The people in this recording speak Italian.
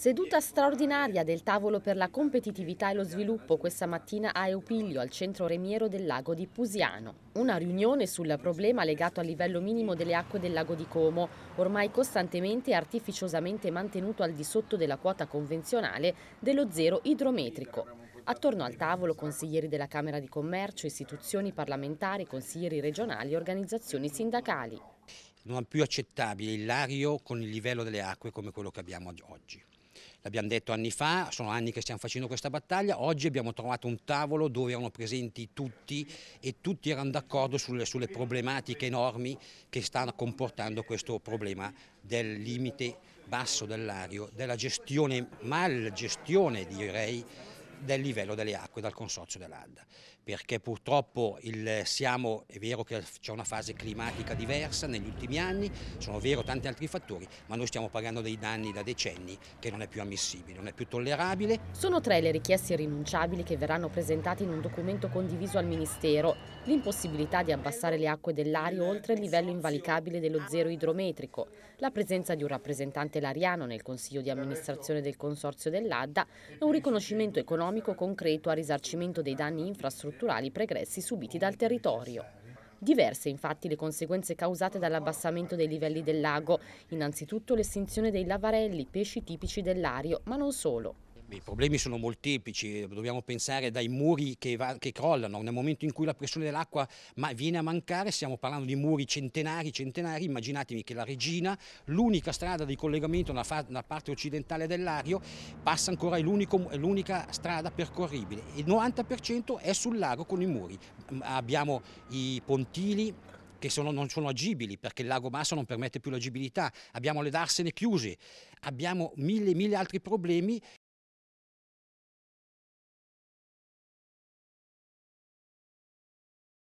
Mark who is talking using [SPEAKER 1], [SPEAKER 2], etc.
[SPEAKER 1] Seduta straordinaria del tavolo per la competitività e lo sviluppo questa mattina a Eupiglio, al centro remiero del lago di Pusiano. Una riunione sul problema legato al livello minimo delle acque del lago di Como, ormai costantemente e artificiosamente mantenuto al di sotto della quota convenzionale dello zero idrometrico. Attorno al tavolo consiglieri della Camera di Commercio, istituzioni parlamentari, consiglieri regionali e organizzazioni sindacali.
[SPEAKER 2] Non è più accettabile il lario con il livello delle acque come quello che abbiamo oggi l'abbiamo detto anni fa, sono anni che stiamo facendo questa battaglia, oggi abbiamo trovato un tavolo dove erano presenti tutti e tutti erano d'accordo sulle, sulle problematiche enormi che stanno comportando questo problema del limite basso dell'ario, della gestione, mal gestione direi, del livello delle acque dal Consorzio dell'Adda, perché purtroppo il, siamo, è vero che c'è una fase climatica diversa negli ultimi anni, sono vero tanti altri fattori, ma noi stiamo pagando dei danni da decenni che non è più ammissibile, non è più tollerabile.
[SPEAKER 1] Sono tre le richieste irrinunciabili che verranno presentate in un documento condiviso al Ministero, l'impossibilità di abbassare le acque dell'aria oltre il livello invalicabile dello zero idrometrico, la presenza di un rappresentante lariano nel Consiglio di amministrazione del Consorzio dell'Adda e un riconoscimento economico economico concreto a risarcimento dei danni infrastrutturali pregressi subiti dal territorio. Diverse infatti le conseguenze causate dall'abbassamento dei livelli del lago, innanzitutto l'estinzione dei lavarelli, pesci tipici dell'ario, ma non solo.
[SPEAKER 2] I problemi sono molteplici, dobbiamo pensare dai muri che, che crollano, nel momento in cui la pressione dell'acqua viene a mancare, stiamo parlando di muri centenari, centenari, immaginatevi che la Regina, l'unica strada di collegamento nella, nella parte occidentale dell'Ario, passa ancora, è l'unica strada percorribile, il 90% è sul lago con i muri, abbiamo i pontili, che sono, non sono agibili perché il lago Massa non permette più l'agibilità, abbiamo le darsene chiuse, abbiamo
[SPEAKER 1] mille mille altri problemi